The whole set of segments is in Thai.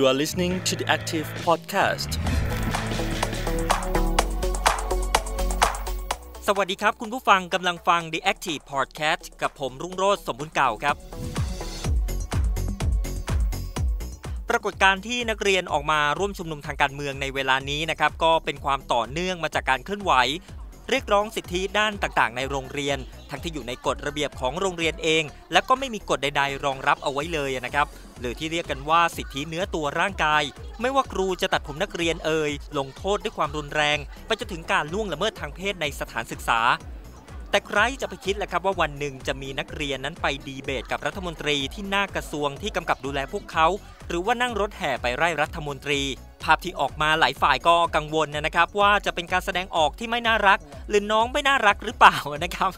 You are listening to the Active Podcast สวัสดีครับคุณผู้ฟังกำลังฟัง The Active Podcast กับผมรุ่งโรธสมบุญเก่าครับ ปรากฏการที่นักเรียนออกมาร่วมชุมนุมทางการเมืองในเวลานี้นะครับ ก็เป็นความต่อเนื่องมาจากการเคลื่อนไหว เรียกร้องสิทธิด้านต่างๆในโรงเรียน ทั้งที่อยู่ในกฎระเบียบของโรงเรียนเอง และก็ไม่มีกฎใด ๆ รองรับเอาไว้เลยนะครับหรือที่เรียกกันว่าสิทธิเนื้อตัวร่างกาย ไม่ว่าครูจะตัดผมนักเรียนเอ่ยลงโทษด้วยความรุนแรง ไปจนถึงการล่วงละเมิดทางเพศในสถานศึกษาแต่ใครจะไปคิดแหละครับว่าวันหนึ่งจะมีนักเรียนนั้นไปดีเบตกับรัฐมนตรีที่หน้ากระทรวงที่กำกับดูแลพวกเขา หรือว่านั่งรถแห่ไปไร่รัฐมนตรี ภาพที่ออกมาหลายฝ่ายก็กังวลนะครับ ว่าจะเป็นการแสดงออกที่ไม่น่ารัก หรือน้องไม่น่ารักหรือเปล่านะครับ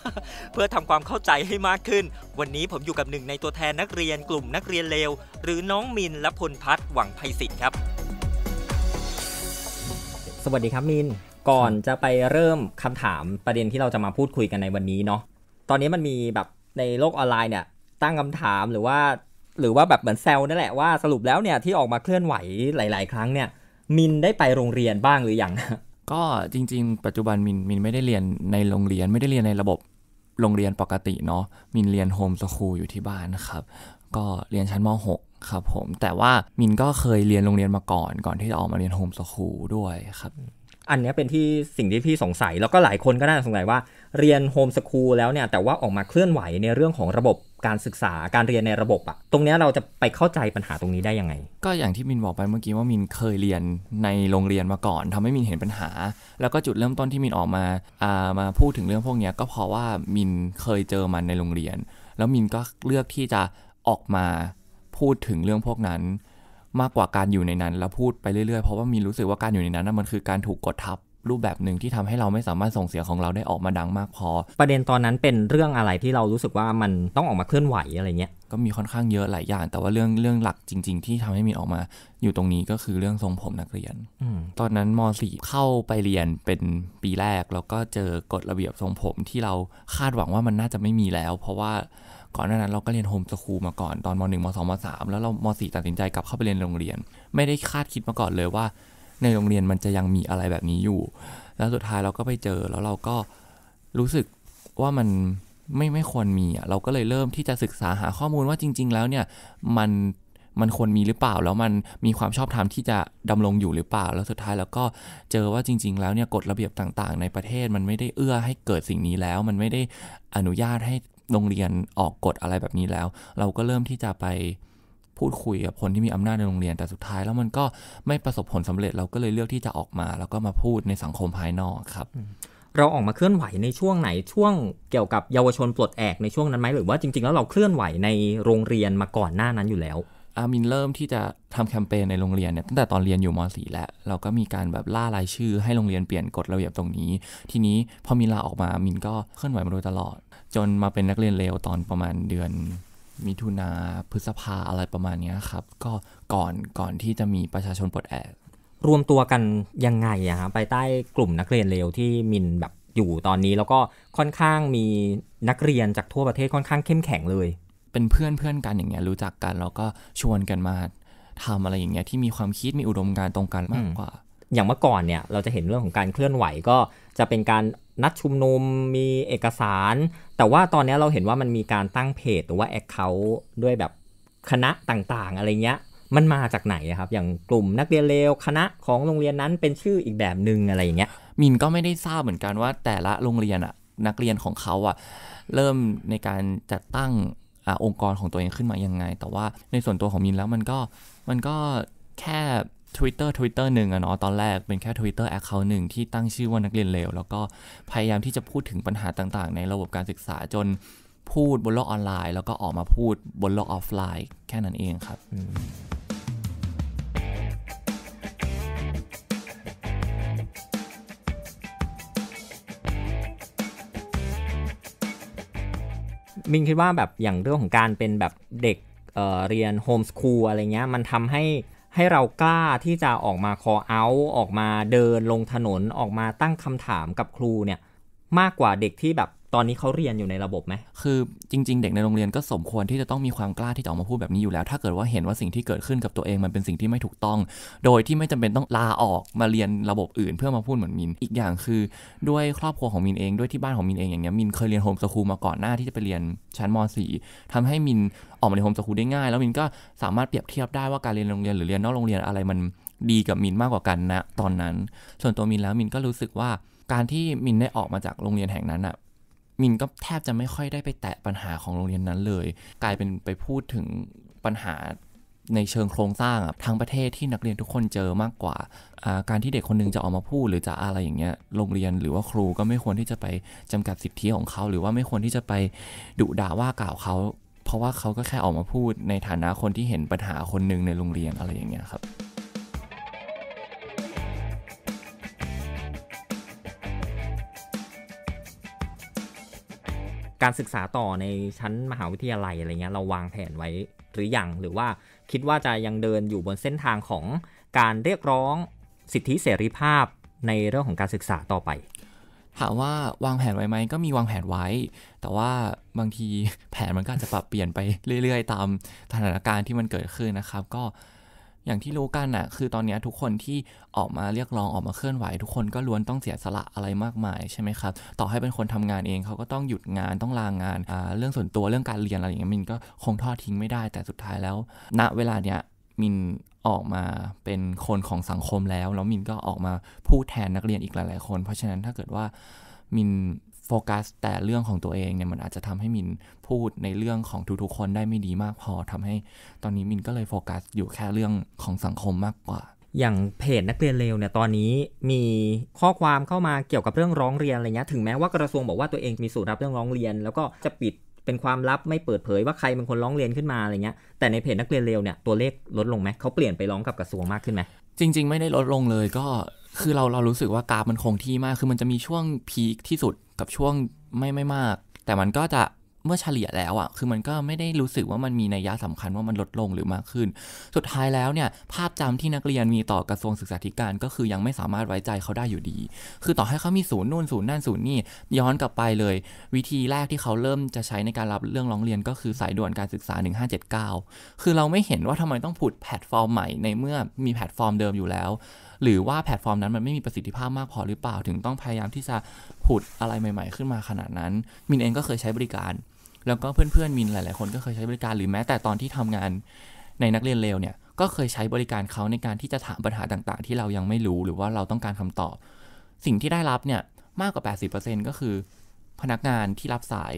เพื่อทำความเข้าใจให้มากขึ้น วันนี้ผมอยู่กับหนึ่งในตัวแทนนักเรียนกลุ่มนักเรียนเลวหรือน้องมินและพลพัฒน์หวังไพศิษฐ์ครับ สวัสดีครับมินก่อนจะไปเริ่มคำถามประเด็นที่เราจะมาพูดคุยกันในวันนี้เนาะ ตอนนี้มันมีแบบในโลกออนไลน์เนี่ย ตั้งคำถามหรือว่า หรือว่าแบบเหมือนแซวนั่นแหละว่าสรุปแล้วเนี่ยที่ออกมาเคลื่อนไหวหลาย ๆ ครั้งเนี่ยมินได้ไปโรงเรียนบ้างหรือยังก็จริงๆ ปัจจุบันมินมินไม่ได้เรียนในโรงเรียน ไม่ได้เรียนในระบบโรงเรียนปกติเนาะมินเรียนโฮมสคูลอยู่ที่บ้านครับ ก็เรียนชั้นม .6 ครับผมแต่ว่ามินก็เคยเรียนโรงเรียนมาก่อน ก่อนที่จะออกมาเรียนโฮมสคูลด้วยครับอันนี้เป็นที่สิ่งที่พี่สงสัย แล้วก็หลายคนก็น่าสงสัยว่าเรียนโฮมสคูลแล้วเนี่ยแต่ว่าออกมาเคลื่อนไหวในเรื่องของระบบการศึกษาการเรียนในระบบอะตรงนี้เราจะไปเข้าใจปัญหาตรงนี้ได้ยังไง ก็อย่างที่มินบอกไปเมื่อกี้ว่ามินเคยเรียนในโรงเรียนมาก่อน ทำให้มินเห็นปัญหา แล้วก็จุดเริ่มต้นที่มินออกมาอ่ามาพูดถึงเรื่องพวกนี้ก็เพราะว่ามินเคยเจอมันในโรงเรียน แล้วมินก็เลือกที่จะออกมาพูดถึงเรื่องพวกนั้นมากกว่าการอยู่ในนั้น แล้วพูดไปเรื่อยๆเพราะว่ามีรู้สึกว่าการอยู่ในนั้นมันคือการถูกกดทับรูปแบบหนึ่งที่ทำให้เราไม่สามารถส่งเสียงของเราได้ออกมาดังมากพอ ประเด็นตอนนั้นเป็นเรื่องอะไรที่เรารู้สึกว่ามันต้องออกมาเคลื่อนไหวอะไรเงี้ยก็มีค่อนข้างเยอะหลายอย่าง แต่ว่าเรื่องเรื่องหลักจริง ๆ ที่ทำให้มีออกมา อยู่ตรงนี้ก็คือเรื่องทรงผมนักเรียนอตอนนั้นม .4 เข้าไปเรียนเป็นปีแรก แล้วก็เจอกฎระเบียบทรงผมที่เราคาดหวังว่ามันน่าจะไม่มีแล้ว เพราะว่าก่อนหน้านั้นเราก็เรียนโฮมสคูลมาก่อน ตอนม .1 ม .2 ม .3 แล้วเรามสตัดสินใจกลับเข้าไปเรียนโรงเรียน ไม่ได้คาดคิดมาก่อนเลยว่า ในโรงเรียนมันจะยังมีอะไรแบบนี้อยู่แล้วสุดท้ายเราก็ไปเจอแล้วเราก็รู้สึกว่ามันไม่ไม่ควรมีอ่ะเราก็เลยเริ่มที่จะศึกษาหาข้อมูลว่าจริง ๆ แล้วเนี่ยมันมันควรมีหรือเปล่าแล้วมันมีความชอบธรรมที่จะดำรงอยู่หรือเปล่า แล้วสุดท้ายแล้วก็เจอว่าจริงๆ แล้วเนี่ยกฎระเบียบต่าง ๆ ในประเทศมันไม่ได้เอื้อให้เกิดสิ่งนี้แล้ว มันไม่ได้อนุญาตให้โรงเรียนออกกฎอะไรแบบนี้แล้ว เราก็เริ่มที่จะไปพูดคุยกับคนที่มีอำนาจในโรงเรียนแต่สุดท้าย แล้วมันก็ไม่ประสบผลสำเร็จเราก็เลยเลือกที่จะออกมา แล้วก็มาพูดในสังคมภายนอกครับ เราออกมาเคลื่อนไหวในช่วงไหนช่วงเกี่ยวกับเยาวชนปลดแอกในช่วงนั้นไหมหรือ ว่าจริงๆแล้วเราเคลื่อนไหวในโรงเรียนมาก่อนหน้านั้นอยู่แล้ว อามินเริ่มที่จะทำแคมเปญในโรงเรียนเนี่ยตั้งแต่ตอนเรียนอยู่ม .4 แล้ว เราก็มีการแบบล่ารายชื่อ ให้โรงเรียนเปลี่ยนกฎระเบียบตรงนี้ ทีนี้พอมินลาออกมามินก็เคลื่อนไหวมาโดยตลอดจนมาเป็นนักเรียนเลวตอนประมาณเดือนมิถุนาพฤษภาอะไรประมาณนี้ครับก็ก่อนก่อนที่จะมีประชาชนปลดแอกรวมตัวกันยังไงอะฮะไปใต้กลุ่มนักเรียนเลวที่มินแบบอยู่ตอนนี้แล้วก็ค่อนข้างมีนักเรียนจากทั่วประเทศค่อนข้างเข้มแข็งเลย เป็นเพื่อนเพื่อนกันอย่างเงี้ยรู้จักกันแล้วก็ชวนกันมาทำอะไรอย่างเงี้ยที่มีความคิดมีอุดมการณ์ตรงกันมากกว่า อย่างเมื่อก่อนเนี่ยเราจะเห็นเรื่องของการเคลื่อนไหวก็จะเป็นการนัดชุมนุมมีเอกสาร แต่ว่าตอนนี้เราเห็นว่ามันมีการตั้งเพจหรือว่าแอคเคาท์ด้วยแบบคณะต่างๆ อะไรเงี้ยมันมาจากไหนครับ อย่างกลุ่มนักเรียนเลวคณะของโรงเรียนนั้นเป็นชื่ออีกแบบหนึ่งอะไรเงี้ย มินก็ไม่ได้ทราบเหมือนกันว่าแต่ละโรงเรียนอะนักเรียนของเขาอะเริ่มในการจัดตั้งอองค์กรของตัวเองขึ้นมายังไง แต่ว่าในส่วนตัวของมินแล้วมันก็มันก็แค่ Twitter Twitter หนึ่งอะเนาะตอนแรกเป็นแค่ Twitter Account หนึ่งที่ตั้งชื่อว่านักเรียนเลว แล้วก็พยายามที่จะพูดถึงปัญหาต่างๆ ในระบบการศึกษาจนพูดบนโลกออนไลน์ แล้วก็ออกมาพูดบนโลกออฟไลน์ แค่นั้นเองครับมินคิดว่าแบบอย่างเรื่องของการเป็นแบบเด็กเเรียนโฮมสคูลอะไรเงี้ย มันทำใหให้เรากล้าที่จะออกมาคอเอาออกมาเดินลงถนนออกมาตั้งคำถามกับครูเนี่ย มากกว่าเด็กที่แบบตอนนี้เขาเรียนอยู่ในระบบไหมคือ จริงๆเด็กในโรงเรียนก็สมควรที่จะต้องมีความกล้าที่จะออกมาพูดแบบนี้อยู่แล้ว ถ้าเกิดว่าเห็นว่าสิ่งที่เกิดขึ้นกับตัวเองมันเป็นสิ่งที่ไม่ถูกต้อง โดยที่ไม่จำเป็นต้องลาออกมาเรียนระบบอื่นเพื่อมาพูดเหมือนมิน อีกอย่างคือ ด้วยครอบครัวของมินเอง ด้วยที่บ้านของมินเองอย่างเงี้ย มินเคยเรียนโฮมสคูลมาก่อนหน้า ที่จะไปเรียนชั้นม .4 ทำให้มินออกมาเรียนโฮมสคูลได้ง่าย แล้วมินก็สามารถเปรียบเทียบได้ว่าการเรียนโรงเรียนหรือเรียนนอกโรงเรียนอะไรมันดีกับมินมากกว่ากันนะตอนนั้น ส่วนตัวมินแล้วมินก็รู้สึกว่า การที่มินได้ออกมาจากโรงเรียนแห่งนั้นอะมินก็แทบจะไม่ค่อยได้ไปแตะปัญหาของโรงเรียนนั้นเลย กลายเป็นไปพูดถึงปัญหาในเชิงโครงสร้างอะทางประเทศที่นักเรียนทุกคนเจอมากกว่าการที่เด็กคนนึงจะออกมาพูดหรือจะอะไรอย่างเงี้ยโรงเรียนหรือว่าครูก็ไม่ควรที่จะไปจำกัดสิทธิของเขาหรือว่าไม่ควรที่จะไปดุด่าว่ากล่าวเขาเพราะว่าเขาก็แค่ออกมาพูดในฐานะคนที่เห็นปัญหาคนหนึ่งในโรงเรียนอะไรอย่างเงี้ยครับการศึกษาต่อในชั้นมหาวิทยาลัยอะไรเงี้ยเราวางแผนไว้หรืออยังหรือว่าคิดว่าจะยังเดินอยู่บนเส้นทางของการเรียกร้องสิทธิเสรีภาพในเรื่องของการศึกษาต่อไปถามว่าวางแผนไว้ไหมก็มีวางแผนไว้ แต่ว่าบางทีแผนมันก็จจะปรับเปลี่ยนไปเรื่อยๆ ตามสถานการณ์ที่มันเกิดขึ้นนะครับ ก็อย่างที่รู้กันอะคือตอนนี้ทุกคนที่ออกมาเรียกร้องออกมาเคลื่อนไหว ทุกคนก็ล้วนต้องเสียสละอะไรมากมายใช่ไหมครับ ต่อให้เป็นคนทำงานเองเขาก็ต้องหยุดงานต้องลางงาน เรื่องส่วนตัวเรื่องการเรียนอะไรอย่างเงี้ยมินก็คงทอดทิ้งไม่ได้แต่สุดท้ายแล้ว ณเวลาเนี้ยมินออกมาเป็นคนของสังคมแล้ว แล้วมินก็ออกมาพูดแทนนักเรียนอีกหลาย ๆ คนเพราะฉะนั้นถ้าเกิดว่ามินโฟกัสแต่เรื่องของตัวเองเนี่ยมันอาจจะทำให้มินพูดในเรื่องของทุก ๆ คนได้ไม่ดีมากพอทำให้ตอนนี้มินก็เลยโฟกัสอยู่แค่เรื่องของสังคมมากกว่า อย่างเพจนักเรียนเลวเนี่ยตอนนี้มีข้อความเข้ามาเกี่ยวกับเรื่องร้องเรียนอะไรเงี้ยถึงแม้ว่ากระทรวงบอกว่าตัวเองมีสูตรรับเรื่องร้องเรียน แล้วก็จะปิดเป็นความลับไม่เปิดเผยว่าใครเป็นคนร้องเรียนขึ้นมาอะไรเงี้ยแต่ในเพจนักเรียนเลวเนี่ยตัวเลขลดลงไหมเขาเปลี่ยนไปร้องกับกระทรวงมากขึ้นไหมจริง ๆไม่ได้ลดลงเลยก็คือเราเรารู้สึกว่ากราฟมันคงที่มากคือมันจะมีช่วงพีคที่สุดกับช่วงไม่ไม่มาก แต่มันก็จะเมื่อเฉลี่ยแล้วอะ่ะ คือมันก็ไม่ได้รู้สึกว่ามันมีนัยยะสำคัญว่ามันลดลงหรือมากขึ้น สุดท้ายแล้วเนี่ย ภาพจำที่นักเรียนมีต่อกระทรวงศึกษาธิการก็คือยังไม่สามารถไว้ใจเขาได้อยู่ดี คือต่อให้เขามีศูนย์ นู่นศูนย์นั่นศูนย์นี่ย้อนกลับไปเลย วิธีแรกที่เขาเริ่มจะใช้ในการรับเรื่องร้องเรียนก็คือสายด่วนการศึกษา 1579คือเราไม่เห็นว่าทำไมต้องผุดแพลตฟอร์มใหม่ ในเมื่อมีแพลตฟอร์มเดิมอยู่แล้วหรือว่าแพลตฟอร์มนั้นมันไม่มีประสิทธิภาพมากพอหรือเปล่าถึงต้องพยายามที่จะผุดอะไรใหม่ ๆ ขึ้นมาขนาดนั้นมินเองก็เคยใช้บริการ แล้วก็เพื่อนๆมินหลายๆคนก็เคยใช้บริการหรือแม้แต่ตอนที่ทำงาน ในนักเรียนเลวเนี่ย ก็เคยใช้บริการเขาในการที่จะถามปัญหาต่าง ๆ ที่เรายังไม่รู้หรือว่าเราต้องการคำตอบสิ่งที่ได้รับเนี่ยมากกว่า 80%ก็คือ พนักงานที่รับสาย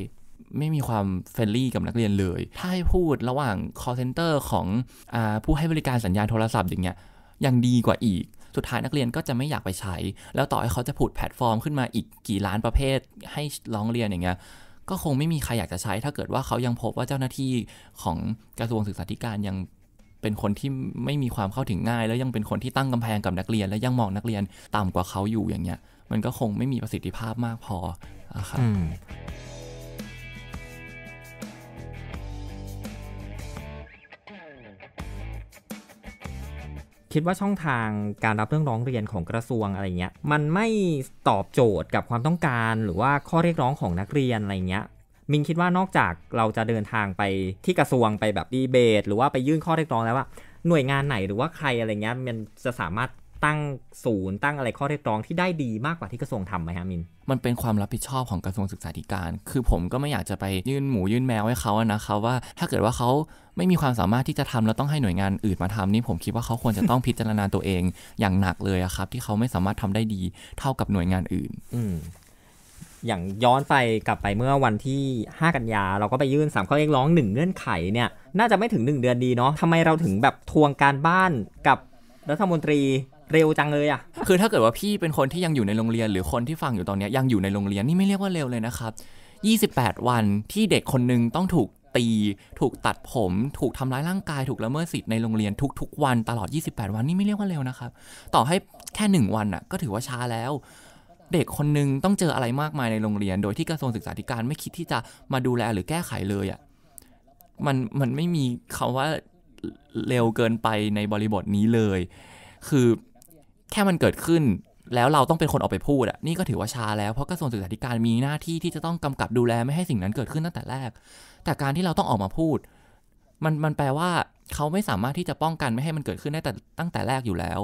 ไม่มีความเฟรนลี่ กับนักเรียนเลย ถ้าให้พูดระหว่าง call center ของอผู้ให้บริการสัญญาณโทรศัพท์อย่างเงี้ยยังดีกว่าอีกสุดท้ายนักเรียนก็จะไม่อยากไปใช้ แล้วต่อให้เขาจะผุดแพลตฟอร์มขึ้นมาอีกกี่ล้านประเภทให้ร้องเรียนอย่างเงี้ย ก็คงไม่มีใครอยากจะใช้ ถ้าเกิดว่าเขายังพบว่าเจ้าหน้าที่ของกระทรวงศึกษาธิการยังเป็นคนที่ไม่มีความเข้าถึงง่าย แล้วยังเป็นคนที่ตั้งกำแพงกับนักเรียน และยังมองนักเรียนต่ำกว่าเขาอยู่อย่างเงี้ย มันก็คงไม่มีประสิทธิภาพมากพออะครับคิดว่าช่องทางการรับเรื่องร้องเรียนของกระทรวงอะไรเงี้ย มันไม่ตอบโจทย์กับความต้องการหรือว่าข้อเรียกร้องของนักเรียนอะไรเงี้ยมินคิดว่านอกจากเราจะเดินทางไปที่กระทรวงไปแบบดีเบตหรือว่าไปยื่นข้อเรียกร้องแล้วว่าหน่วยงานไหนหรือว่าใครอะไรเงี้ยมันจะสามารถตั้งศูนย์ตั้งอะไรข้อเรียกร้องที่ได้ดีมากกว่าที่กระทรวงทำไหมฮะมิน มันเป็นความรับผิดชอบของกระทรวงศึกษาธิการ คือผมก็ไม่อยากจะไปยื่นหมูยื่นแมวให้เขาอะนะครับว่าถ้าเกิดว่าเขาไม่มีความสามารถที่จะทำแล้วต้องให้หน่วยงานอื่นมาทำ นี่ผมคิดว่าเขาควรจะต้องพิจารณาตัวเองอย่างหนักเลยครับ ที่เขาไม่สามารถทำได้ดีเท่ากับหน่วยงานอื่น อือย่างย้อนไปกลับไปเมื่อวันที่ 5 กันยา เราก็ไปยื่น3ข้อเรียกร้อง1เงื่อนไขเนี่ย น่าจะไม่ถึง 1 เดือนดีเนาะทำไมเราถึงแบบทวงการบ้านกับรัฐมนตรีเร็วจังเลยอ่ะคือถ้าเกิดว่าพี่เป็นคนที่ยังอยู่ในโรงเรียน หรือคนที่ฟังอยู่ตอนนี้ยังอยู่ในโรงเรียนนี่ไม่เรียกว่าเร็วเลยนะครับ 28 วันที่เด็กคนนึงต้องถูกตี ถูกตัดผม ถูกทำร้ายร่างกายถูกละเมิดสิทธิ์ในโรงเรียนทุกๆ วันตลอด 28 วันนี่ไม่เรียกว่าเร็วนะครับ ต่อให้แค่1วันอ่ะก็ถือว่าช้าแล้ว เด็กคนนึงต้องเจออะไรมากมายในโรงเรียน โดยที่กระทรวงศึกษาธิการไม่คิดที่จะมาดูแลหรือแก้ไขเลยอ่ะมันมันไม่มีคำว่าเร็วเกินไปในบริบทนี้เลย คือแค่มันเกิดขึ้นแล้วเราต้องเป็นคนออกไปพูดอะนี่ก็ถือว่าช้าแล้วเพราะกระทรวงศึกษาธิการ มีหน้าที่ที่จะต้องกำกับดูแลไม่ให้สิ่งนั้นเกิดขึ้นตั้งแต่แรก แต่การที่เราต้องออกมาพูด มันมันแปลว่า เขาไม่สามารถที่จะป้องกันไม่ให้มันเกิดขึ้นได้แต่ตั้งแต่แรกอยู่แล้ว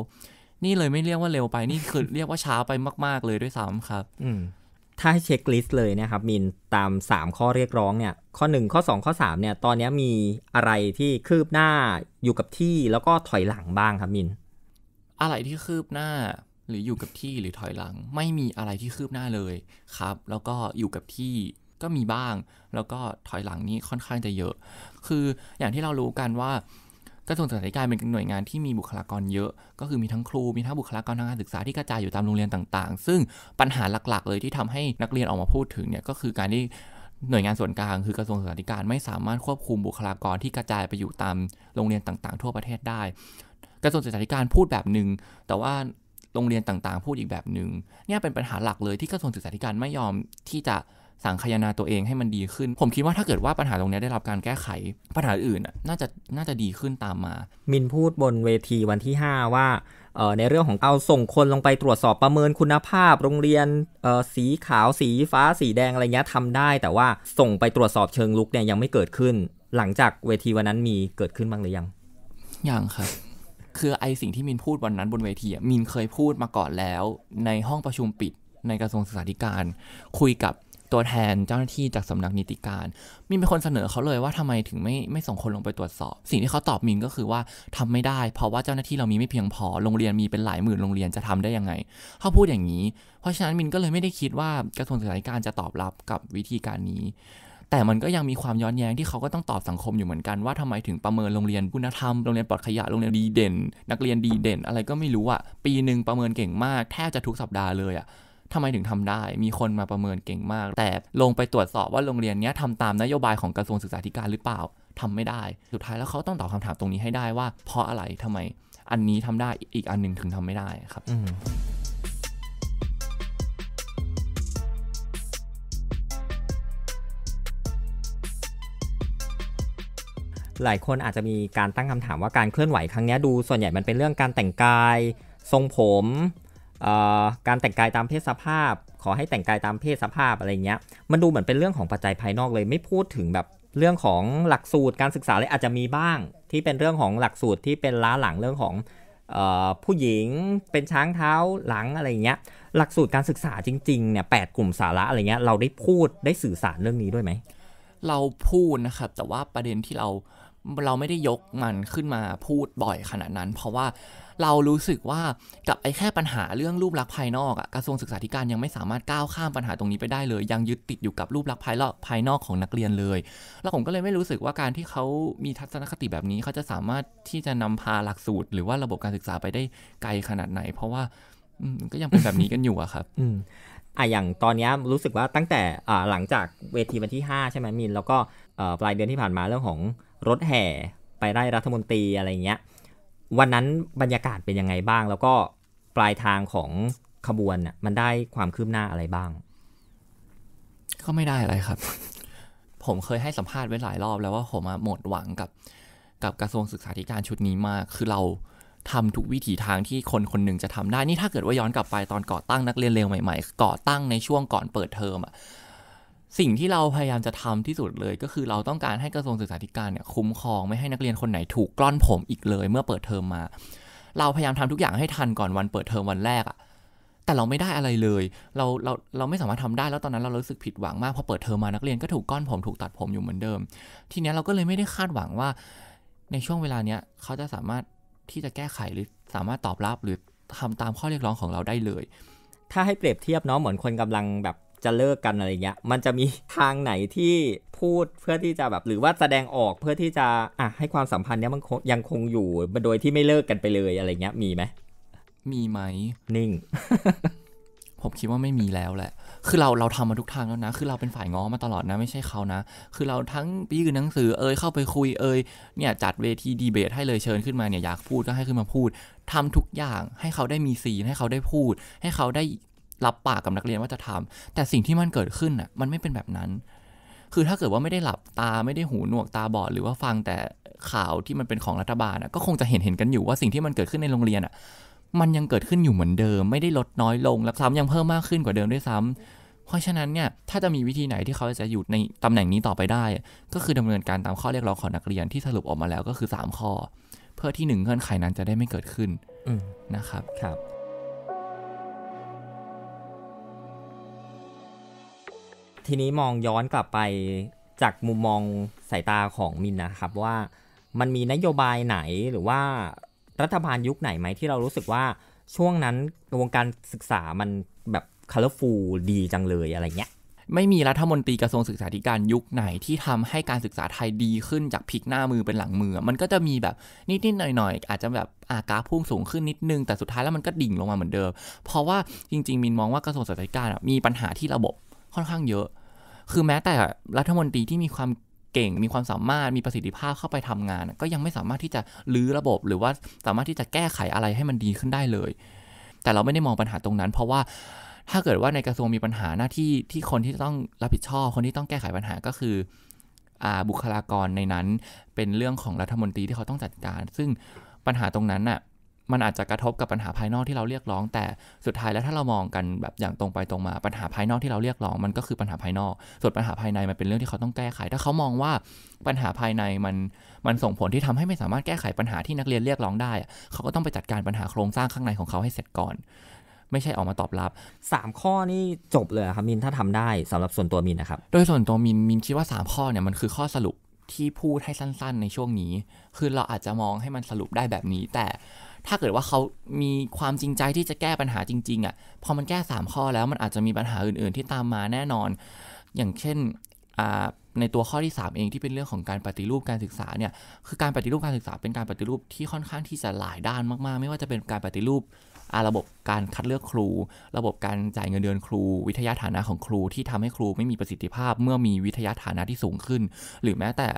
นี่เลยไม่เรียกว่าเร็วไปนี่คือเรียกว่าช้าไปมาก ๆ เลยด้วยซ้ำครับถ้าให้เช็คลิสต์เลยนะครับ มินตาม3ข้อเรียกร้อง เนี่ย ข้อ1ข้อ2ข้อ3เนี่ย ตอนนี้มีอะไรที่คืบหน้าอยู่กับที่ แล้วก็ถอยหลังบ้างครับมินอะไรที่คืบหน้าหรืออยู่กับที่หรือถอยหลังไม่มีอะไรที่คืบหน้าเลยครับ แล้วก็อยู่กับที่ก็มีบ้าง แล้วก็ถอยหลังนี่ค่อนข้างจะเยอะ คืออย่างที่เรารู้กันว่ากระทรวงศึกษาธิการเป็นหน่วยงานที่มีบุคลากรเยอะก็คือมีทั้งครูมีทั้งบุคลากรทางการศึกษาที่กระจายอยู่ตามโรงเรียนต่างๆ ซึ่งปัญหาหลักๆเลยที่ทำให้นักเรียนออกมาพูดถึงเนี่ยก็คือการที่หน่วยงานส่วนกลาง คือกระทรวงศึกษาธิการ ไม่สามารถควบคุมบุคลากรที่กระจายไปอยู่ตามโรงเรียนต่าง ๆ ทั่วประเทศได้กระทรวงศึกษาธิการพูดแบบหนึง่งแต่ว่าโรงเรียนต่างๆพูดอีกแบบหนึง่งเนี่ยเป็นปัญหาหลักเลยที่กระทรวงศึกษาธิการไม่ยอมที่จะสังคายนาตัวเองให้มันดีขึ้น ผมคิดว่าถ้าเกิดว่าปัญหาตรงนี้ได้รับการแก้ไขปัญหาอื่นน่าจะน่าจะดีขึ้นตามมามินพูดบนเวทีวันที่ 5 ว่าในเรื่องของเอาส่งคนลงไปตรวจสอบประเมินคุณภาพ โรงเรียนสีขาวสีฟ้าสีแดงอะไรเงี้ยทำได้ แต่ว่าส่งไปตรวจสอบเชิงลุกเนี่ยยังไม่เกิดขึ้น หลังจากเวทีวันนั้นมีเกิดขึ้นบ้างหรือยังยังครับคือไอสิ่งที่มินพูดวันนั้นบนเวทีมินเคยพูดมาก่อนแล้ว ในห้องประชุมปิดในกระทรวงศึกษาธิการ คุยกับตัวแทนเจ้าหน้าที่จากสำนักนิติการมินเป็นคนเสนอเขาเลยว่าทำไมถึงไม่ไม่ส่งคนลงไปตรวจสอบ สิ่งที่เขาตอบมินก็คือว่าทำไม่ได้ เพราะว่าเจ้าหน้าที่เรามีไม่เพียงพอโรงเรียนมีเป็นหลายหมื่นโรงเรียนจะทำได้ยังไงเขาพูดอย่างนี้ เพราะฉะนั้นมินก็เลยไม่ได้คิดว่ากระทรวงศึกษาธิการจะตอบรับกับวิธีการนี้แต่มันก็ยังมีความย้อนแย้งที่เขาก็ต้องตอบสังคมอยู่เหมือนกันว่าทำไมถึงประเมินโรงเรียนคุณธรรมโรงเรียนปลอดขยะโรงเรียนดีเด่น นักเรียนดีเด่นอะไรก็ไม่รู้อะปีหนึ่งประเมินเก่งมาก แทบจะทุกสัปดาห์เลยอะทำไมถึงทำได้ มีคนมาประเมินเก่งมาก แต่ลงไปตรวจสอบว่าโรงเรียนนี้ทำตามนโยบายของกระทรวงศึกษาธิการหรือเปล่า ทำไม่ได้ สุดท้ายแล้วเขาต้องตอบคาถามตรงนี้ให้ได้ว่า เพราะอะไรทำไม อันนี้ทำได้อีกอันนึงถึงทำไม่ได้ครับหลายคนอาจจะมีการตั้งคำถามว่าการเคลื่อนไหวครั้งนี้ดูส่วนใหญ่มันเป็นเรื่องการแต่งกายทรงผม การแต่งกายตามเพศสภาพ ขอให้แต่งกายตามเพศสภาพอะไรเงี้ยมันดูเหมือนเป็นเรื่องของปัจจัยภายนอกเลย ไม่พูดถึงแบบเรื่องของหลักสูตรการศึกษาเลยอาจจะมีบ้าง ที่เป็นเรื่องของหลักสูตรที่เป็นล้าหลังเรื่องของผู้หญิงเป็นช้างเท้าหลังอะไรเงี้ยหลักสูตรการศึกษาจริงๆเนี่ยแกลุ่มสาระอะไรเงี้ยเราได้พูดได้สื่อสารเรื่องนี้ด้วยไหมเราพูดนะครับแต่ว่าประเด็นที่เราเราไม่ได้ยกมันขึ้นมาพูดบ่อยขนาดนั้น เพราะว่าเรารู้สึกว่ากับไอ้แค่ปัญหาเรื่องรูปลักษณ์ภายนอกอะกระทรวงศึกษาธิการยังไม่สามารถก้าวข้ามปัญหาตรงนี้ไปได้เลย ยังยึดติดอยู่กับรูปลักษณ์ภายนอกภายนอกของนักเรียนเลย แล้วผมก็เลยไม่รู้สึกว่าการที่เขามีทัศนคติแบบนี้เขาจะสามารถที่จะนำพาหลักสูตรหรือว่าระบบการศึกษาไปได้ไกลขนาดไหน เพราะว่าก็ยังเป็นแบบนี้กันอยู่อะครับ อืมอ่ะอย่างตอนนี้รู้สึกว่าตั้งแต่หลังจากเวทีวันที่5ใช่ไหมมินแล้วก็ปลายเดือนที่ผ่านมาเรื่องของรถแห่ไปได้รัฐมนตรีอะไรเงี้ย วันนั้นบรรยากาศเป็นยังไงบ้าง แล้วก็ปลายทางของขบวนมันได้ความคืบหน้าอะไรบ้างก็ไม่ได้อะไรครับ ผมเคยให้สัมภาษณ์ไว้หลายรอบแล้วว่าผมหมดหวังกับ กับกระทรวงศึกษาธิการชุดนี้มาก คือเราทำทุกวิถีทางที่คน คนหนึ่งจะทำได้นี่ถ้าเกิดว่าย้อนกลับไป ตอนก่อตั้งนักเรียนเลวใหม่ๆก่อตั้งในช่วงก่อนเปิดเทอมอ่ะสิ่งที่เราพยายามจะทำที่สุดเลยก็คือเราต้องการให้กระทรวงศึกษาธิการเนี่ยคุ้มครองไม่ให้นักเรียนคนไหนถูกกล้อนผมอีกเลย เมื่อเปิดเทอมมา เราพยายามทำทุกอย่างให้ทันก่อนวันเปิดเทอมวันแรกอะแต่เราไม่ได้อะไรเลย เราเราเราไม่สามารถทำได้แล้วตอนนั้นเรารู้สึกผิดหวังมากพอเปิดเทอมมานักเรียนก็ถูกก้อนผมถูกตัดผมอยู่เหมือนเดิม ทีนี้เราก็เลยไม่ได้คาดหวังว่าในช่วงเวลาเนี้ยเขาจะสามารถที่จะแก้ไขหรือสามารถตอบรับหรือทำตามข้อเรียกร้องของเราได้เลย ถ้าให้เปรียบเทียบเนาะเหมือนคนกำลังแบบจะเลิกกันอะไรเงี้ย มันจะมีทางไหนที่พูดเพื่อที่จะแบบหรือว่าแสดงออกเพื่อที่จะอ่ะให้ความสัมพันธ์เนี้ยมันยังคงอยู่โดยที่ไม่เลิกกันไปเลยอะไรเงี้ยมีไหม มีไหมนิ่ง ผมคิดว่าไม่มีแล้วแหละ คือเราเราทำมาทุกทางแล้วนะ คือเราเป็นฝ่ายง้อมาตลอดนะไม่ใช่เขานะ คือเราทั้งไปยื่นหนังสือเอ่ยเข้าไปคุยเอ่ยเนี่ยจัดเวทีดีเบต ให้เลยเชิญขึ้นมาเนี่ยอยากพูดก็ให้ขึ้นมาพูด ทำทุกอย่างให้เขาได้มีซีนให้เขาได้พูดให้เขาได้รับปากกับนักเรียนว่าจะทำแต่สิ่งที่มันเกิดขึ้นอ่ะ มันไม่เป็นแบบนั้น คือถ้าเกิดว่าไม่ได้หลับตาไม่ได้หูหนวกตาบอดหรือว่าฟังแต่ข่าวที่มันเป็นของรัฐบาลก็คงจะเห็นเห็นกันอยู่ว่าสิ่งที่มันเกิดขึ้นในโรงเรียนอ่ะ มันยังเกิดขึ้นอยู่เหมือนเดิม ไม่ได้ลดน้อยลงและซ้ำยังเพิ่มมากขึ้นกว่าเดิมด้วยซ้ำ เพราะฉะนั้นเนี่ย ถ้าจะมีวิธีไหนที่เขาจะอยู่ในตำแหน่งนี้ต่อไปได้ ก็คือดำเนินการตามข้อเรียกร้องของนักเรียนที่สรุปออกมาแล้วก็คือ3ข้อเพื่อที่งเงื่อนไขนั้นจะได้ไม่เกิดขึ้นนะครับครับทีนี้มองย้อนกลับไปจากมุมมองสายตาของมินนะครับว่า มันมีนโยบายไหนหรือว่ารัฐบาลยุคไหนไหมที่เรารู้สึกว่าช่วงนั้นวงการศึกษามันแบบคาลฟูลดีจังเลยอะไรเงี้ย ไม่มีรัฐมนตรีกระทรวงศึกษาธิการยุคไหนที่ทำให้การศึกษาไทยดีขึ้นจากพลิกหน้ามือเป็นหลังมือ มันก็จะมีแบบนิดๆหน่อยๆอาจจะแบบอากาพุ่งสูงขึ้นนิดนึงแต่สุดท้ายแล้วมันก็ดิ่งลงมาเหมือนเดิมเพราะว่าจริงๆมินมองว่ากระทรวงศึกษาธิการมีปัญหาที่ระบบค่อนข้างเยอะ คือแม้แต่รัฐมนตรีที่มีความเก่ง มีความสามารถ มีประสิทธิภาพเข้าไปทำงาน ก็ยังไม่สามารถที่จะรื้อระบบ หรือว่าสามารถที่จะแก้ไขอะไรให้มันดีขึ้นได้เลย แต่เราไม่ได้มองปัญหาตรงนั้น เพราะว่าถ้าเกิดว่าในกระทรวงมีปัญหาหน้าที่ที่คนที่ต้องรับผิดชอบ คนที่ต้องแก้ไขปัญหาก็คือบุคลากรในนั้น เป็นเรื่องของรัฐมนตรีที่เขาต้องจัดการ ซึ่งปัญหาตรงนั้นน่ะมันอาจจะกระทบกับปัญหาภายนอกที่เราเรียกร้อง แต่สุดท้ายแล้วถ้าเรามองกันแบบอย่างตรงไปตรงมาปัญหาภายนอกที่เราเรียกร้องมันก็คือปัญหาภายนอก ส่วนปัญหาภายในมันเป็นเรื่องที่เขาต้องแก้ไขถ้าเขามองว่าปัญหาภายในมันมันส่งผลที่ทำให้ไม่สามารถแก้ไขปัญหาที่นักเรียนเรียกร้องได้เขาก็ต้องไปจัดการปัญหาโครงสร้างข้างในของเขาให้เสร็จก่อนไม่ใช่ออกมาตอบรับ 3 ข้อนี่จบเลยครับมินถ้าทำได้สำหรับส่วนตัวมินนะครับ โดยส่วนตัวมินมินคิดว่า 3 ข้อเนี่ยมันคือข้อสรุปที่พูดให้สั้น ๆ ในช่วงนี้คือเราอาจจะมองให้มันสรุปได้แบบนี้ แต่ถ้าเกิดว่าเขามีความจริงใจที่จะแก้ปัญหาจริงๆอะ่ะ พอมันแก้ 3 ข้อแล้วมันอาจจะมีปัญหาอื่น ๆที่ตามมาแน่นอน อย่างเช่นในตัวข้อที่ 3 เองที่เป็นเรื่องของการปฏิรูปการศึกษาเนี่ย คือการปฏิรูปการศึกษาเป็นการปฏิรูปที่ค่อนข้างที่จะหลายด้านมากๆ ไม่ว่าจะเป็นการปฏิรูปาระบบการคัดเลือกครู ระบบการจ่ายเงินเดือนครู วิทยาฐานะของครูที่ทำให้ครูไม่มีประสิทธิภาพเมื่อมีวิทยาฐานะที่สูงขึ้น หรือแม้แต่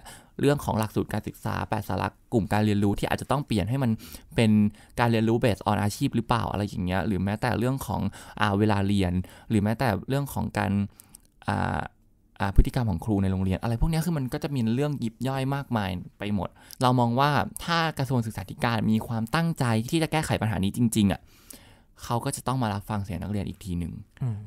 เรื่องของหลักสูตรการศึกษาแปดสาระกลุ่มการเรียนรู้ที่อาจจะต้องเปลี่ยนให้มันเป็นการเรียนรู้เบสออนอาชีพหรือเปล่าอะไรอย่างเงี้ยหรือแม้แต่เรื่องของอเวลาเรียน หรือแม้แต่เรื่องของการพฤติกรรมของครูในโรงเรียน อะไรพวกนี้คือมันก็จะมีเรื่องยิบย่อยมากมายไปหมด เรามองว่าถ้ากระทรวงศึกษาธิการมีความตั้งใจที่จะแก้ไขปัญหานี้จริงๆอะ่ะเขาก็จะต้องมารับฟังเสียงนักเรียนอีกทีหนึ่ง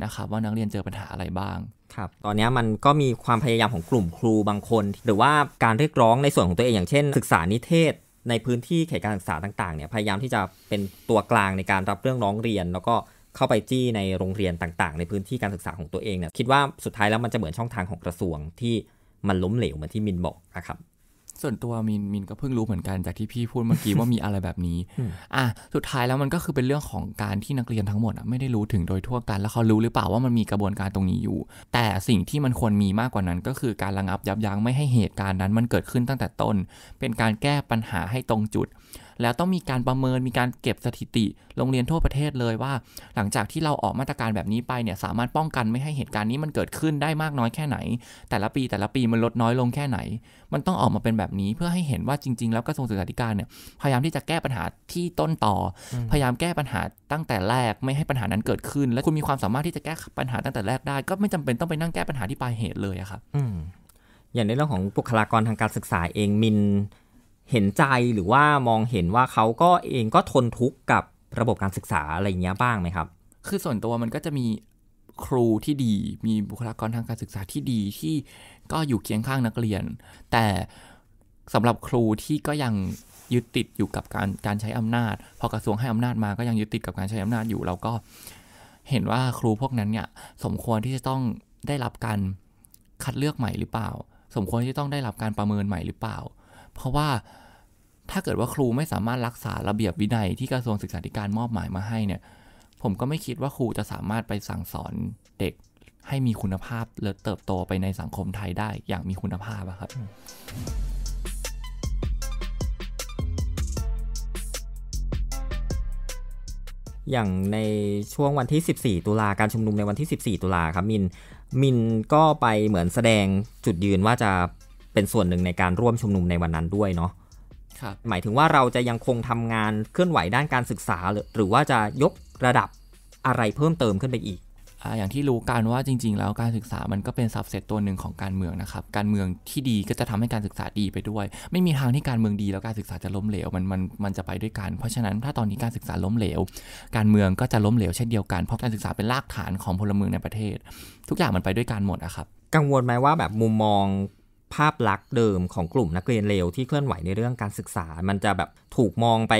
นะครับว่านักเรียนเจอปัญหาอะไรบ้าง ครับ ตอนนี้มันก็มีความพยายามของกลุ่มครูบางคน หรือว่าการเรียกร้องในส่วนของตัวเองอย่างเช่นศึกษานิเทศในพื้นที่เขตการศึกษาต่างๆเนี่ยพยายามที่จะเป็นตัวกลางในการรับเรื่องร้องเรียน แล้วก็เข้าไปจี้ในโรงเรียนต่างๆ ในพื้นที่การศึกษาของตัวเองเนี่ยคิดว่าสุดท้ายแล้วมันจะเหมือนช่องทางของกระทรวงที่มันล้มเหลวเหมือนที่มินบอกนะครับส่วนตัวมินมินก็เพิ่งรู้เหมือนกันจากที่พี่พูดเมื่อกี้ว่ามีอะไรแบบนี้อ่ะสุดท้ายแล้วมันก็คือเป็นเรื่องของการที่นักเรียนทั้งหมดไม่ได้รู้ถึงโดยทั่วกัน แล้วเขารู้หรือเปล่าว่ามันมีกระบวนการตรงนี้อยู่ แต่สิ่งที่มันควรมีมากกว่านั้นก็คือการระงับยับยั้งไม่ให้เหตุการณ์นั้นมันเกิดขึ้นตั้งแต่ต้น เป็นการแก้ปัญหาให้ตรงจุดแล้วต้องมีการประเมินมีการเก็บสถิติ โรงเรียนทั่วประเทศเลยว่า หลังจากที่เราออกมาตรการแบบนี้ไปเนี่ยสามารถป้องกันไม่ให้เหตุการณ์นี้มันเกิดขึ้นได้มากน้อยแค่ไหน แต่ละปีแต่ละปีมันลดน้อยลงแค่ไหน มันต้องออกมาเป็นแบบนี้เพื่อให้เห็นว่าจริง ๆ แล้วกระทรวงศึกษาธิการเนี่ยพยายามที่จะแก้ปัญหาที่ต้นต่อ พยายามแก้ปัญหาตั้งแต่แรกไม่ให้ปัญหานั้นเกิดขึ้น และคุณมีความสามารถที่จะแก้ปัญหาตั้งแต่แรกได้ ก็ไม่จำเป็นต้องไปนั่งแก้ปัญหาที่ปลายเหตุเลยอะครับอย่างในเรื่องของบุคลากรทางการศึกษาเองมินเห็นใจหรือว่ามองเห็นว่าเขาก็เองก็ทนทุกข์กับระบบการศึกษาอะไรเงี้ยบ้างไหมครับ คือส่วนตัวมันก็จะมีครูที่ดี มีบุคลากรทางการศึกษาที่ดี ที่ก็อยู่เคียงข้างนักเรียน แต่สำหรับครูที่ก็ยังยึดติดอยู่กับการการใช้อำนาจ พอกระทรวงให้อำนาจมาก็ยังยึดติดกับการใช้อำนาจอยู่ เราก็เห็นว่าครูพวกนั้นเนี่ยสมควรที่จะต้องได้รับการคัดเลือกใหม่หรือเปล่า สมควรที่ต้องได้รับการประเมินใหม่หรือเปล่าเพราะว่าถ้าเกิดว่าครูไม่สามารถรักษาระเบียบวินัยที่กระทรวงศึกษาธิการมอบหมายมาให้เนี่ย ผมก็ไม่คิดว่าครูจะสามารถไปสั่งสอนเด็กให้มีคุณภาพและเติบโตไปในสังคมไทยได้อย่างมีคุณภาพครับ อย่างในช่วงวันที่ 14 ตุลาการชุมนุมในวันที่ 14 ตุลาครับมิน มินก็ไปเหมือนแสดงจุดยืนว่าจะเป็นส่วนหนึ่งในการร่วมชุมนุมในวันนั้นด้วยเนาะหมายถึงว่าเราจะยังคงทำงานเคลื่อนไหวด้านการศึกษา หรือว่าจะยกระดับอะไรเพิ่มเติมขึ้นไปอีก อย่างที่รู้กันว่าจริง ๆ แล้วการศึกษา มันก็เป็นซับเซตตัวหนึ่งของการเมืองนะครับ การเมืองที่ดีก็จะทำให้การศึกษาดีไปด้วย ไม่มีทางที่การเมืองดีแล้วการศึกษาจะล้มเหลว มันมันมันจะไปด้วยกัน เพราะฉะนั้นถ้าตอนนี้การศึกษาล้มเหลว การเมืองก็จะล้มเหลวเช่นเดียวกัน เพราะการศึกษาเป็นรากฐานของพลเมืองในประเทศ ทุกอย่างมันไปด้วยกันหมดนะครับ กังวลไหมว่าแบบมุมมองภาพลักษณ์เดิมของกลุ่มนักเรียนเลวที่เคลื่อนไหวในเรื่องการศึกษา มันจะแบบถูกมองไป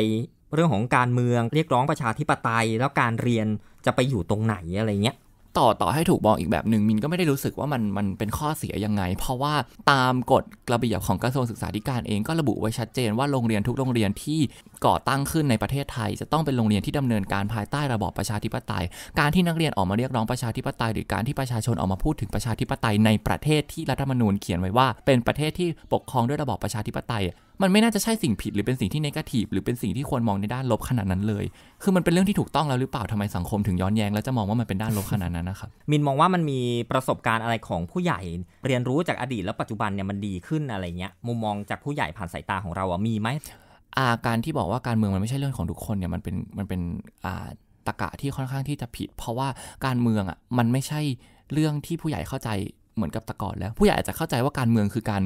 เรื่องของการเมือง เรียกร้องประชาธิปไตย แล้วการเรียนจะไปอยู่ตรงไหนอะไรเงี้ยต่อ ต่อให้ถูกมองอีกแบบหนึ่งมินก็ไม่ได้รู้สึกว่ามันมันเป็นข้อเสียยังไง เพราะว่าตามกฎระเบียบของกระทรวงศึกษาธิการเองก็ระบุไว้ชัดเจนว่าโรงเรียนทุกโรงเรียนที่ก่อตั้งขึ้นในประเทศไทย จะต้องเป็นโรงเรียนที่ดำเนินการภายใต้ระบอบประชาธิปไตย การที่นักเรียนออกมาเรียกร้องประชาธิปไตย หรือการที่ประชาชนออกมาพูดถึงประชาธิปไตยในประเทศที่รัฐธรรมนูญเขียนไว้ว่าเป็นประเทศที่ปกครองด้วยระบอบประชาธิปไตยมันไม่น่าจะใช่สิ่งผิดหรือเป็นสิ่งที่นกาทีฟหรือเป็นสิ่งที่ควรมองในด้านลบขนาดนั้นเลย คือมันเป็นเรื่องที่ถูกต้องแล้วหรือเปล่าทำไมสังคมถึงย้อนแย้งแล้วจะมองว่ามันเป็นด้านลบขนาดนั้นนะครับมินมองว่ามันมีประสบการณ์อะไรของผู้ใหญ่ เรียนรู้จากอดีตและปัจจุบันเนี่ยมันดีขึ้นอะไรเงี้ย มุมมองจากผู้ใหญ่ผ่านสายตาของเราอะมีไหมอาการที่บอกว่าการเมืองมันไม่ใช่เรื่องของทุกคนเนี่ยมันเป็นมันเป็นอ่าตะกะที่ค่อนข้างที่จะผิด เพราะว่าการเมืองอะมันไม่ใช่เรื่องที่ผู้ใหญ่เข้าใจเหมือนกับตะก่อนแล้ว ผู้ใหญ่อาจจะเข้าใจว่าการเมืองคือการ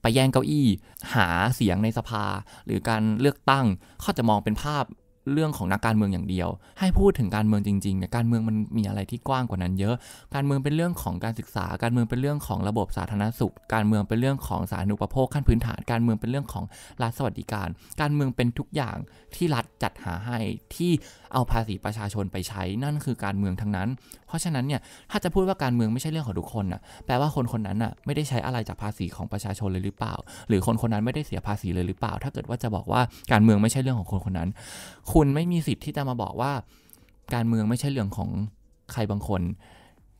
ไปแย่งเก้าอี้ หาเสียงในสภาหรือการเลือกตั้ง เขาจะมองเป็นภาพเรื่องของนักการเมืองอย่างเดียว ให้พูดถึงการเมืองจริงๆเนี่ยการเมืองมันมีอะไรที่กว้างกว่านั้น เยอะ การเมืองเป็นเรื่องของการศึกษา การเมืองเป็นเรื่องของระบบสาธารณสุข การเมืองเป็นเรื่องของสาธารณูปโภคขั้นพื้นฐาน การเมืองเป็นเรื่องของรัฐสวัสดิการ การเมืองเป็นทุกอย่างที่รัฐจัดหาให้ที่เอาภาษีประชาชนไปใช้นั่นคือการเมืองทั้งนั้น เพราะฉะนั้นเนี่ยถ้าจะพูดว่าการเมืองไม่ใช่เรื่องของทุกคนน่ะแปลว่าคนคนนั้นน่ะไม่ได้ใช้อะไรจากภาษีของประชาชนเลยหรือเปล่า หรือคนคนนั้นไม่ได้เสียภาษีเลยหรือเปล่า ถ้าเกิดว่าจะบอกว่าการเมืองไม่ใช่เรื่องของคนคนนั้นคคุณไม่มีสิทธิ์ที่จะมาบอกว่า การเมืองไม่ใช่เรื่องของใครบางคน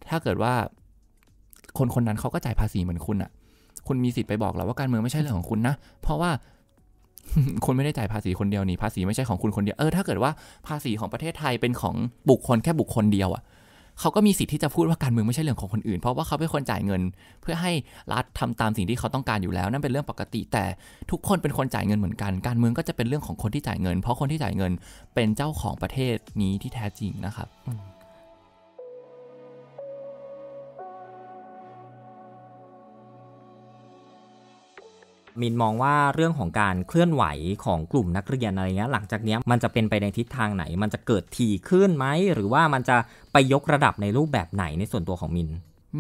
ถ้าเกิดว่าคนคนนั้นเขาก็จ่ายภาษีเหมือนคุณอะคุณมีสิทธิ์ไปบอกเราว่าการเมืองไม่ใช่เรื่องของคุณนะ เพราะว่าคุณไม่ได้จ่ายภาษีคนเดียวนี่ภาษีไม่ใช่ของคุณคนเดียว เออถ้าเกิดว่าภาษีของประเทศไทยเป็นของบุคคลแค่บุคคลเดียวอะ่ะเขาก็มีสิทธิ์ที่จะพูดว่าการเมืองไม่ใช่เรื่องของคนอื่นเพราะว่าเขาเป็นคนจ่ายเงินเพื่อให้รัฐทำตามสิ่งที่เขาต้องการอยู่แล้วนั่นเป็นเรื่องปกติแต่ทุกคนเป็นคนจ่ายเงินเหมือนกันการเมืองก็จะเป็นเรื่องของคนที่จ่ายเงินเพราะคนที่จ่ายเงินเป็นเจ้าของประเทศนี้ที่แท้จริงนะครับมินมองว่าเรื่องของการเคลื่อนไหวของกลุ่มนักเรียนอะไรเงี้ยหลังจากเนี้ยมันจะเป็นไปในทิศทางไหน มันจะเกิดทีขึ้นไหม หรือว่ามันจะไปยกระดับในรูปแบบไหนในส่วนตัวของมิน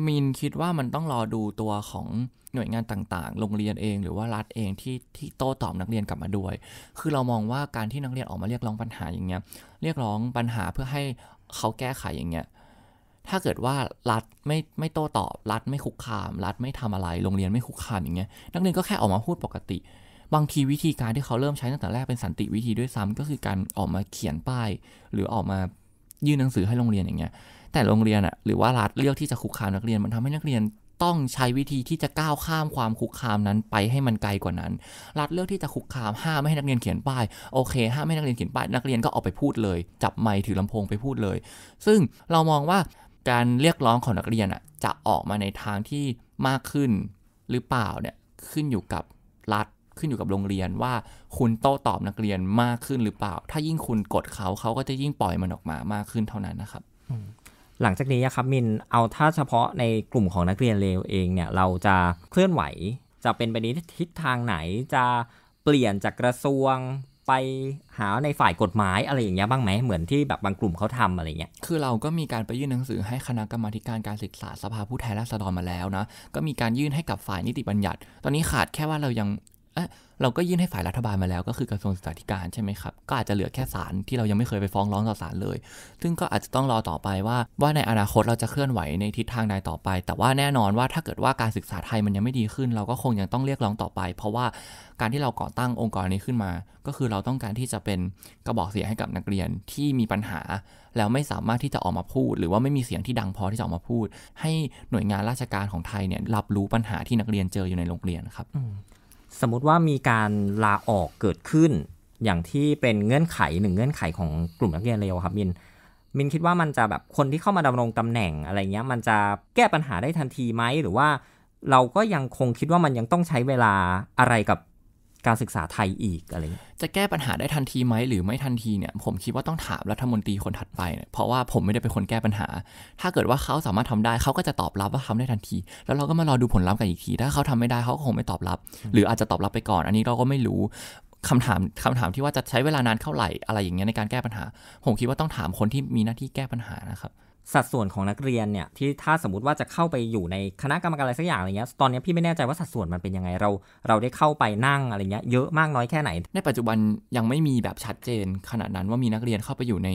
มินคิดว่ามันต้องรอดูตัวของหน่วยงานต่างๆโรงเรียนเองหรือว่ารัฐเองที่ที่โต้ตอบนักเรียนกลับมาด้วย คือเรามองว่าการที่นักเรียนออกมาเรียกร้องปัญหาอย่างเงี้ยเรียกร้องปัญหาเพื่อให้เขาแก้ไขอย่างเงี้ยถ้าเกิดว่ารัฐไม่ไม่โต้ตอบรัฐไม่คุกคาม รัฐไม่ทำอะไรโรงเรียนไม่คุกคามอย่างเงี้ยนักเรียนก็แค่ออกมาพูดปกติ บางทีวิธีการที่เขาเริ่มใช้ตั้งแต่แรกเป็นสันติวิธีด้วยซ้ำก็คือการออกมาเขียนป้าย หรือออกมายื่นหนังสือให้โรงเรียนอย่างเงี้ยแต่โรงเรียนอะหรือว่ารัฐเลือกที่จะคุกคามนักเรียนมันทำให้นักเรียนต้องใช้วิธีที่จะก้าวข้ามความคุกคามนั้นไปให้มันไกลกว่านั้น รัฐเลือกที่จะคุกคามห้ามไม่ให้นักเรียนเขียนป้ายโอเคห้ามไม่ให้นักเรียนเขียนป้าย นักเรียนก็ออกไปพูดเลย จับไมค์ถือลำโพงไปพูดเลย ซึ่ง เรามองว่าการเรียกร้องของนักเรียนจะออกมาในทางที่มากขึ้นหรือเปล่าเนี่ยขึ้นอยู่กับรัฐขึ้นอยู่กับโรงเรียนว่าคุณโต้ตอบนักเรียนมากขึ้นหรือเปล่า ถ้ายิ่งคุณกดเขาเขาก็จะยิ่งปล่อยมันออกมามากขึ้นเท่านั้นนะครับหลังจากนี้ครับมินเอาถ้าเฉพาะในกลุ่มของนักเรียนเลวเองเนี่ยเราจะเคลื่อนไหวจะเป็นไปในทิศทางไหน จะเปลี่ยนจากกระทรวงไปหาในฝ่ายกฎหมายอะไรอย่างเงี้ยบ้างไหมเหมือนที่แบบบางกลุ่มเขาทำอะไรเงี้ยคือเราก็มีการไปยื่นหนังสือให้คณะกรรมาการการศึกษาสภาผู้แทนราษฎรมาแล้วนะ ก็มีการยื่นให้กับฝ่ายนิติบัญญัติ ตอนนี้ขาดแค่ว่าเรายังเราก็ยื่นให้ฝ่ายรัฐบาลมาแล้วก็คือกระทรวงศึกษาธิการใช่ไหมครับ ก็อาจจะเหลือแค่ศาลที่เรายังไม่เคยไปฟ้องร้องต่อศาลเลย ซึ่งก็อาจจะต้องรอต่อไปว่าว่าในอนาคตเราจะเคลื่อนไหวในทิศทางใดต่อไป แต่ว่าแน่นอนว่าถ้าเกิดว่าการศึกษาไทยมันยังไม่ดีขึ้น เราก็คงยังต้องเรียกร้องต่อไป เพราะว่าการที่เราก่อตั้งองค์กรนี้ขึ้นมา ก็คือเราต้องการที่จะเป็นกระบอกเสียงให้กับนักเรียนที่มีปัญหา แล้วไม่สามารถที่จะออกมาพูด หรือว่าไม่มีเสียงที่ดังพอที่จะออกมาพูด ให้หน่วยงานราชการของไทยเนี่ยรับรู้ปัญหาที่นักเรียนเจออยู่ในโรงเรียนครับสมมติว่ามีการลาออกเกิดขึ้น อย่างที่เป็นเงื่อนไขหนึ่งเงื่อนไขของกลุ่มนักเรียนเร็วครับมิน มินคิดว่ามันจะแบบคนที่เข้ามาดำรงตำแหน่งอะไรเงี้ยมันจะแก้ปัญหาได้ทันทีไหมหรือว่า เราก็ยังคงคิดว่ามันยังต้องใช้เวลาอะไรกับการศึกษาไทยอีกอะไร จะแก้ปัญหาได้ทันทีไหมหรือไม่ทันทีเนี่ยผมคิดว่าต้องถามรัฐมนตรีคนถัดไปเนี่ยเพราะว่าผมไม่ได้เป็นคนแก้ปัญหา ถ้าเกิดว่าเขาสามารถทำได้เขาก็จะตอบรับว่าทำได้ทันที แล้วเราก็มารอดูผลลัพธ์กันอีกทีถ้าเขาทำไม่ได้เขาก็คงไม่ตอบรับ หรืออาจจะตอบรับไปก่อนอันนี้เราก็ไม่รู้คำถามคำถามที่ว่าจะใช้เวลานานเท่าไหร่อะไรอย่างเงี้ยในการแก้ปัญหาผมคิดว่าต้องถามคนที่มีหน้าที่แก้ปัญหานะครับสัดส่วนของนักเรียนเนี่ยที่ถ้าสมมติว่าจะเข้าไปอยู่ในคณะกรรมการอะไรสักอย่างอะไรเงี้ยตอนนี้พี่ไม่แน่ใจว่าสัดส่วนมันเป็นยังไงเรา เราได้เข้าไปนั่งอะไรเงี้ยเยอะมากน้อยแค่ไหน ในปัจจุบันยังไม่มีแบบชัดเจน ขนาดนั้นว่ามีนักเรียนเข้าไปอยู่ใน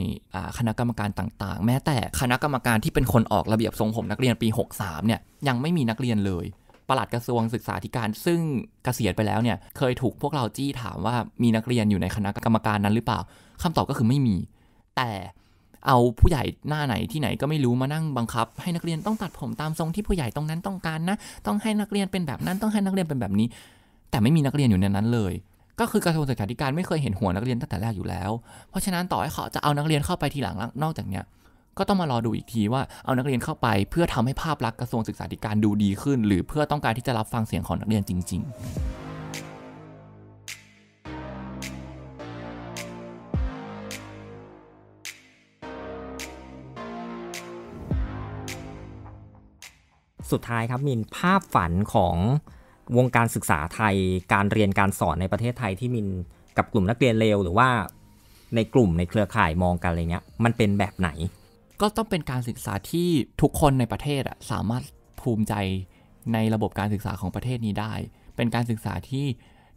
คณะกรรมการต่าง ๆ แม้แต่คณะกรรมการที่เป็นคนออกระเบียบทรงผมนักเรียนปี 63เนี่ยยังไม่มีนักเรียนเลยประหลัดกระทรวงศึกษาธิการ ซึ่งกเกษียณไปแล้วเนี่ยเคยถูกพวกเราจี้ถามว่ามีนักเรียนอยู่ในคณะกรรมการนั้นหรือเปล่า คำตอบก็คือไม่มีแต่เอาผู้ใหญ่หน้าไหนที่ไหนก็ไม่รู้มานั่งบังคับ ให้นักเรียนต้องตัดผมตามทรงที่ผู้ใหญ่ตรงนั้นต้องการนะ ต้องให้นักเรียนเป็นแบบนั้น ต้องให้นักเรียนเป็นแบบนี้ แต่ไม่มีนักเรียนอยู่ในนั้นเลย ก็คือกระทรวงศึกษาธิการไม่เคยเห็นหัวนักเรียนตั้งแต่แรกอยู่แล้ว เพราะฉะนั้นต่อให้เขาจะเอานักเรียนเข้าไปทีหลังนอกจากเนี้ย ก็ต้องมารอดูอีกทีว่าเอานักเรียนเข้าไปเพื่อทำให้ภาพลักษณ์กระทรวงศึกษาธิการดูดีขึ้น หรือเพื่อต้องการที่จะรับฟังเสียงของนักเรียนจริง ๆสุดท้ายครับมินภาพฝันของวงการศึกษาไทยการเรียนการสอนในประเทศไทยที่มินกับกลุ่มนักเรียนเลวหรือว่าในกลุ่มในเครือข่ายมองกันอะไรเงี้ยมันเป็นแบบไหน ก็ต้องเป็นการศึกษาที่ทุกคนในประเทศอะสามารถภูมิใจในระบบการศึกษาของประเทศนี้ได้ เป็นการศึกษาที่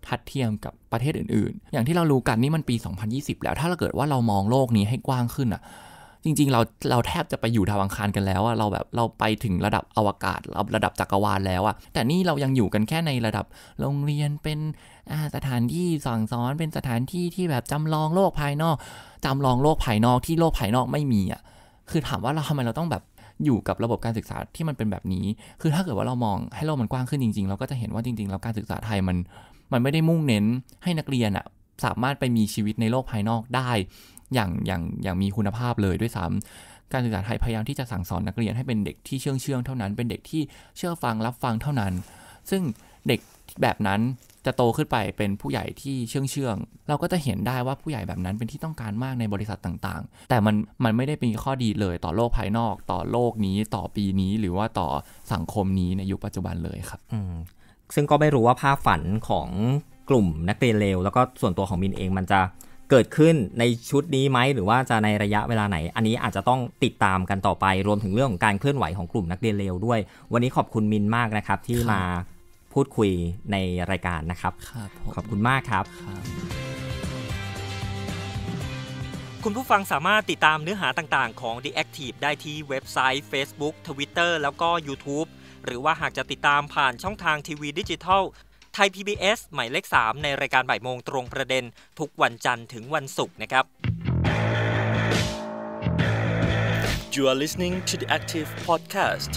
ทัดเทียมกับประเทศอื่น ๆ อย่างที่เรารู้กันนี่มันปี 2020 แล้วถ้าเราเกิดว่าเรามองโลกนี้ให้กว้างขึ้นอ่ะจริงๆ เราเราแทบจะไปอยู่ดาวอังคารกันแล้วอะเราแบบเราไปถึงระดับอวกาศเระดับจักรวาลแล้วอะแต่นี่เรายังอยู่กันแค่ในระดับโรงเรียนเป็นสถานที่สั่งสอน เป็นสถานที่ที่แบบจำลองโลกภายนอก จำลองโลกภายนอกที่โลกภายนอกไม่มีอะคือถามว่าเราทำไมเราต้องแบบอยู่กับระบบการศึกษาที่มันเป็นแบบนี้ คือถ้าเกิดว่าเรามองให้โลกมันกว้างขึ้นจริงๆเราก็จะเห็นว่าจริงๆแล้วการศึกษาไทยมัน มันไม่ได้มุ่งเน้นให้นักเรียนอะสามารถไปมีชีวิตในโลกภายนอกได้อย่างอย่างอย่างมีคุณภาพเลยด้วยซ้ำการศึกษาไทยพยายามที่จะสั่งสอนนักเรียนให้เป็นเด็กที่เชื่องเชื่องเท่านั้น เป็นเด็กที่เชื่อฟังรับฟังเท่านั้น ซึ่งเด็กแบบนั้นจะโตขึ้นไปเป็นผู้ใหญ่ที่เชื่องเชื่อง เราก็จะเห็นได้ว่าผู้ใหญ่แบบนั้นเป็นที่ต้องการมากในบริษัทต่าง ๆ แต่มันมันไม่ได้เป็นข้อดีเลยต่อโลกภายนอก ต่อโลกนี้ ต่อปีนี้ หรือว่าต่อสังคมนี้ในยุคปัจจุบันเลยครับซึ่งก็ไม่รู้ว่าภาพฝันของกลุ่มนักเรียนเลวแล้วก็ส่วนตัวของมินเองมันจะเกิดขึ้นในชุดนี้ไหม หรือว่าจะในระยะเวลาไหน อันนี้อาจจะต้องติดตามกันต่อไปรวมถึงเรื่องของการเคลื่อนไหวของกลุ่มนักเรียนเลวด้วย วันนี้ขอบคุณมินมากนะครับ ที่มาพูดคุยในรายการนะครับขอบคุณมากครับ คุณผู้ฟังสามารถติดตามเนื้อหาต่างๆของ The Active ได้ที่เว็บไซต์ Facebook Twitter แล้วก็ YouTube หรือว่าหากจะติดตามผ่านช่องทางทีวีดิจิทัลทย PBS หมายเลข 3 ในรายการบ่ายโมงตรงประเด็น ทุกวันจันทร์ถึงวันศุกร์นะครับ You are listening to the Active Podcast